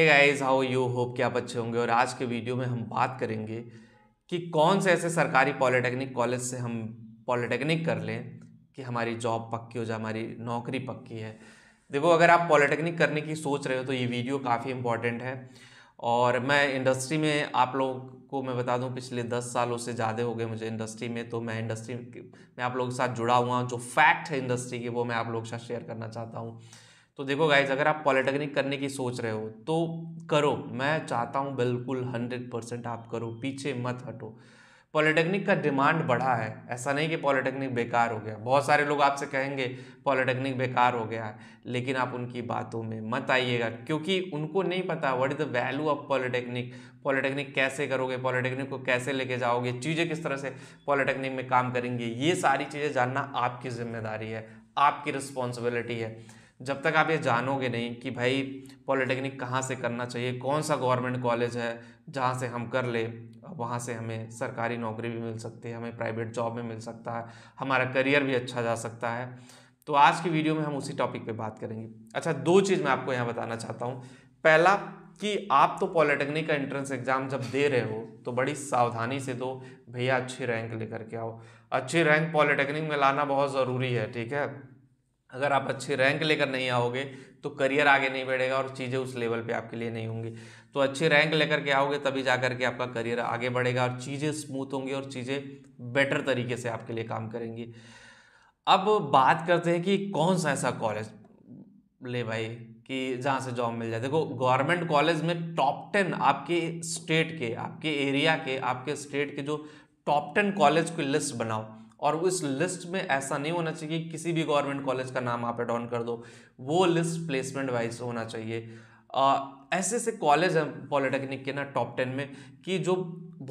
hey guys how you hope कि आप अच्छे होंगे और आज के वीडियो में हम बात करेंगे कि कौन से ऐसे सरकारी पॉलिटेक्निक कॉलेज से हम पॉलिटेक्निक कर लें कि हमारी जॉब पक्की हो जाए हमारी नौकरी पक्की है देखो अगर आप पॉलिटेक्निक करने की सोच रहे हो तो ये वीडियो काफ़ी इंपॉर्टेंट है और मैं इंडस्ट्री में आप लोग को मैं बता दूं पिछले दस सालों से ज़्यादा हो गए मुझे इंडस्ट्री में तो मैं इंडस्ट्री में आप लोगों के साथ जुड़ा हुआ जो फैक्ट है इंडस्ट्री के वो मैं आप लोगों के साथ शेयर करना चाहता हूँ तो देखो गाइज अगर आप पॉलिटेक्निक करने की सोच रहे हो तो करो मैं चाहता हूँ बिल्कुल हंड्रेड परसेंट आप करो पीछे मत हटो पॉलिटेक्निक का डिमांड बढ़ा है ऐसा नहीं कि पॉलिटेक्निक बेकार हो गया बहुत सारे लोग आपसे कहेंगे पॉलिटेक्निक बेकार हो गया है लेकिन आप उनकी बातों में मत आइएगा क्योंकि उनको नहीं पता what is the value of polytechnic polytechnic कैसे करोगे पॉलिटेक्निक को कैसे लेके जाओगे चीज़ें किस तरह से पॉलिटेक्निक में काम करेंगे ये सारी चीज़ें जानना आपकी जिम्मेदारी है आपकी रिस्पॉन्सिबिलिटी है जब तक आप ये जानोगे नहीं कि भाई पॉलिटेक्निक कहाँ से करना चाहिए कौन सा गवर्नमेंट कॉलेज है जहाँ से हम कर ले वहाँ से हमें सरकारी नौकरी भी मिल सकती है हमें प्राइवेट जॉब में मिल सकता है हमारा करियर भी अच्छा जा सकता है तो आज की वीडियो में हम उसी टॉपिक पे बात करेंगे अच्छा दो चीज़ मैं आपको यहाँ बताना चाहता हूँ पहला कि आप तो पॉलिटेक्निक का एंट्रेंस एग्ज़ाम जब दे रहे हो तो बड़ी सावधानी से दो भैया अच्छी रैंक लेकर के आओ अच्छी रैंक पॉलिटेक्निक में लाना बहुत ज़रूरी है ठीक है अगर आप अच्छे रैंक लेकर नहीं आओगे तो करियर आगे नहीं बढ़ेगा और चीज़ें उस लेवल पे आपके लिए नहीं होंगी तो अच्छे रैंक लेकर के आओगे तभी जा कर के आपका करियर आगे बढ़ेगा और चीज़ें स्मूथ होंगी और चीज़ें बेटर तरीके से आपके लिए काम करेंगी अब बात करते हैं कि कौन सा ऐसा कॉलेज ले भाई कि जहाँ से जॉब मिल जाए देखो गवर्नमेंट कॉलेज में टॉप टेन आपके स्टेट के आपके एरिया के आपके स्टेट के जो टॉप टेन कॉलेज की लिस्ट बनाओ और उस लिस्ट में ऐसा नहीं होना चाहिए कि किसी भी गवर्नमेंट कॉलेज का नाम आप एड ऑन कर दो वो लिस्ट प्लेसमेंट वाइज होना चाहिए आ, ऐसे कॉलेज हैं पॉलिटेक्निक के ना टॉप टेन में कि जो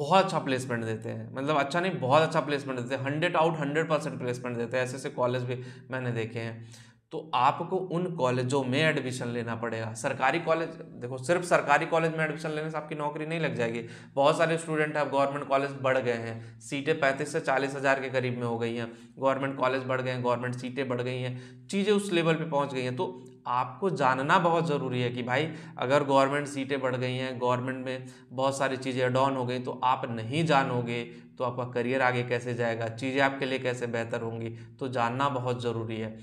बहुत अच्छा प्लेसमेंट देते हैं मतलब अच्छा नहीं बहुत अच्छा प्लेसमेंट देते हैं hundred out hundred percent placement देते हैं ऐसे ऐसे कॉलेज भी मैंने देखे हैं तो आपको उन कॉलेजों में एडमिशन लेना पड़ेगा सरकारी कॉलेज देखो सिर्फ सरकारी कॉलेज में एडमिशन लेने से आपकी नौकरी नहीं लग जाएगी बहुत सारे स्टूडेंट अब गवर्नमेंट कॉलेज बढ़ गए हैं सीटें पैंतीस से चालीस हज़ार के करीब में हो गई हैं गवर्नमेंट कॉलेज बढ़ गए हैं गवर्नमेंट सीटें बढ़ गई हैं चीज़ें उस लेवल पर पहुँच गई हैं तो आपको जानना बहुत ज़रूरी है कि भाई अगर गवर्नमेंट सीटें बढ़ गई हैं गवर्नमेंट में बहुत सारी चीज़ें डाउन हो गई तो आप नहीं जानोगे तो आपका करियर आगे कैसे जाएगा चीज़ें आपके लिए कैसे बेहतर होंगी तो जानना बहुत ज़रूरी है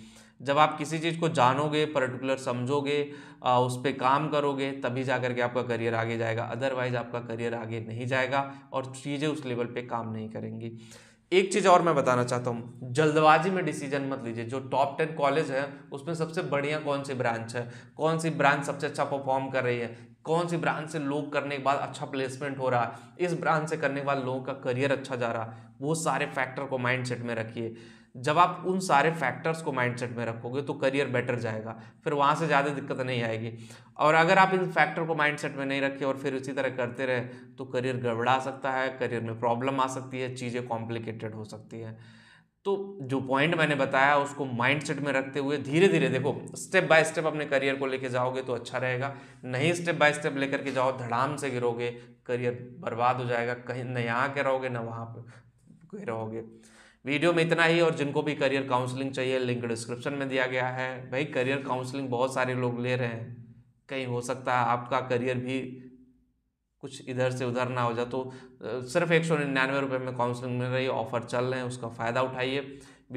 जब आप किसी चीज़ को जानोगे पर्टिकुलर समझोगे उस पर काम करोगे तभी जा करके आपका करियर आगे जाएगा अदरवाइज आपका करियर आगे नहीं जाएगा और चीज़ें उस लेवल पे काम नहीं करेंगी एक चीज़ और मैं बताना चाहता हूँ जल्दबाजी में डिसीजन मत लीजिए जो टॉप टेन कॉलेज है उसमें सबसे बढ़िया कौन सी ब्रांच है कौन सी ब्रांच सबसे अच्छा परफॉर्म कर रही है कौन सी ब्रांच से लोग करने के बाद अच्छा प्लेसमेंट हो रहा है इस ब्रांच से करने के बाद लोगों का करियर अच्छा जा रहा है वो सारे फैक्टर को माइंड सेट में रखिए जब आप उन सारे फैक्टर्स को माइंडसेट में रखोगे तो करियर बेटर जाएगा फिर वहाँ से ज़्यादा दिक्कत नहीं आएगी और अगर आप इन फैक्टर को माइंडसेट में नहीं रखे और फिर उसी तरह करते रहे तो करियर गड़बड़ा सकता है करियर में प्रॉब्लम आ सकती है चीज़ें कॉम्प्लिकेटेड हो सकती है तो जो पॉइंट मैंने बताया उसको माइंडसेट में रखते हुए धीरे धीरे देखो स्टेप बाय स्टेप अपने करियर को लेके जाओगे तो अच्छा रहेगा नहीं स्टेप बाय स्टेप लेकर के जाओ धड़ाम से गिरोगे करियर बर्बाद हो जाएगा कहीं न यहाँ के रहोगे ना वहाँ पर रहोगे वीडियो में इतना ही और जिनको भी करियर काउंसलिंग चाहिए लिंक डिस्क्रिप्शन में दिया गया है भाई करियर काउंसलिंग बहुत सारे लोग ले रहे हैं कहीं हो सकता है आपका करियर भी कुछ इधर से उधर ना हो जाए तो सिर्फ एक सौ निन्यानवे रुपये में काउंसलिंग मिल रही है ऑफर चल रहे हैं उसका फ़ायदा उठाइए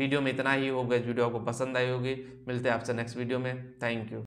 वीडियो में इतना ही होगा इस वीडियो आपको पसंद आई होगी मिलते हैं आपसे नेक्स्ट वीडियो में थैंक यू